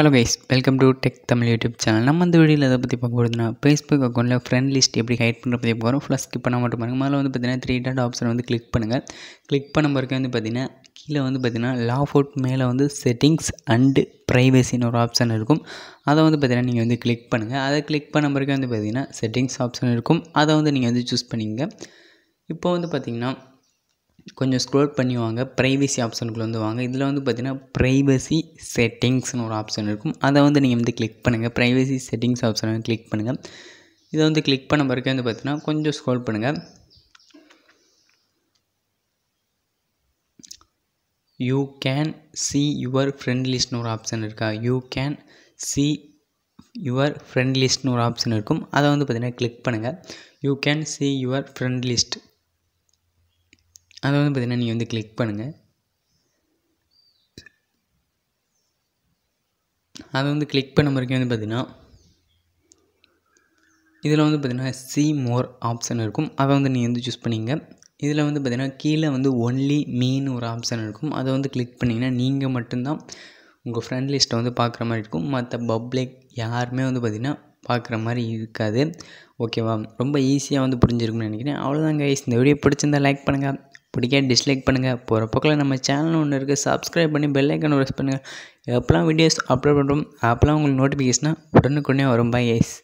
hello guys welcome to tech Tamil YouTube channel நம்ம இந்த வீடியோவில் எதை பற்றி பார்க்க போகிறதுனா ஃபேஸ்புக் அக்கௌண்ட்டில் ஃப்ரெண்ட் லிஸ்ட் எப்படி ஹைட் பண்ணுற பற்றி போகிறோம் ஃபுல்லாக ஸ்கிப் பண்ண மட்டும் பாருங்கள் முதல்ல வந்து பார்த்தீங்கன்னா த்ரீ டாட் ஆப்ஷன் வந்து கிளிக் பண்ணுங்கள் கிளிக் பண்ண பிறகு வந்து பார்த்தீங்கன்னா கீழே வந்து பார்த்தீங்கன்னா லாக் அவுட் மேலே வந்து செட்டிங்ஸ் அண்டு ப்ரைவசின்னு ஒரு ஆப்ஷன் இருக்கும் அதை வந்து பார்த்தீங்கன்னா நீங்கள் வந்து கிளிக் பண்ணுங்கள் அதை கிளிக் பண்ண பிறகு வந்து பார்த்தீங்கன்னா செட்டிங்ஸ் ஆப்ஷன் இருக்கும் அதை வந்து நீங்கள் வந்து சூஸ் பண்ணிங்க இப்போ வந்து பார்த்திங்கன்னா கொஞ்சம் ஸ்க்ரோல் பண்ணி வாங்க ப்ரைவசி ஆப்ஷனுக்குள்ளே வந்து வாங்க இதில் வந்து பார்த்திங்கன்னா ப்ரைவசி செட்டிங்ஸ்னு ஒரு ஆப்ஷன் இருக்கும் அதை வந்து நீங்கள் வந்து கிளிக் பண்ணுங்கள் ப்ரைவசி செட்டிங்ஸ் ஆப்ஷனை கிளிக் பண்ணுங்கள் இதை வந்து கிளிக் பண்ண பிறகு வந்து பார்த்திங்கன்னா கொஞ்சம் ஸ்க்ரோல் பண்ணுங்கள் you can see your friend லிஸ்ட்னு ஒரு ஆப்ஷன் இருக்கா you can see your friend லிஸ்ட்னு ஒரு ஆப்ஷன் இருக்கும் அதை வந்து பார்த்திங்கன்னா கிளிக் பண்ணுங்கள் you can see your friend list அதை வந்து பார்த்திங்கன்னா நீங்கள் வந்து கிளிக் பண்ணுங்கள் அதை வந்து கிளிக் பண்ண வரைக்கும் வந்து பார்த்தீங்கன்னா இதில் வந்து பார்த்திங்கன்னா சி மோர் ஆப்ஷன் இருக்கும் அதை வந்து நீங்கள் வந்து சூஸ் பண்ணிங்க இதில் வந்து பார்த்திங்கன்னா கீழே வந்து ஒன்லி மீன் ஒரு ஆப்ஷன் இருக்கும் அதை வந்து கிளிக் பண்ணிங்கன்னா நீங்கள் மட்டும்தான் உங்கள் ஃப்ரெண்ட் லிஸ்ட்டை வந்து பார்க்குற மாதிரி இருக்கும் மற்ற பப்ளிக் யாருமே வந்து பார்த்திங்கன்னா பார்க்குற மாதிரி இருக்காது ஓகேவா ரொம்ப ஈஸியாக வந்து புரிஞ்சிருக்கும்னு நினைக்கிறேன் அவ்வளோதாங்க கைஸ் இந்த வீடியோ பிடிச்சிருந்தா லைக் பண்ணுங்கள் பிடிக்காது டிஸ்லைக் பண்ணுங்கள் போகிற பக்கம் நம்ம சேனல் ஒன்று இருக்குது சப்ஸ்கிரைப் பண்ணி பெல் ஐக்கன் ப்ரெஸ் பண்ணுங்கள் எப்போலாம் வீடியோஸ் அப்லோட் பண்ணுறோம் அப்போலாம் உங்களுக்கு நோட்டிஃபிகேஷனாக உடனுக்குடனே வரும் பை எஸ்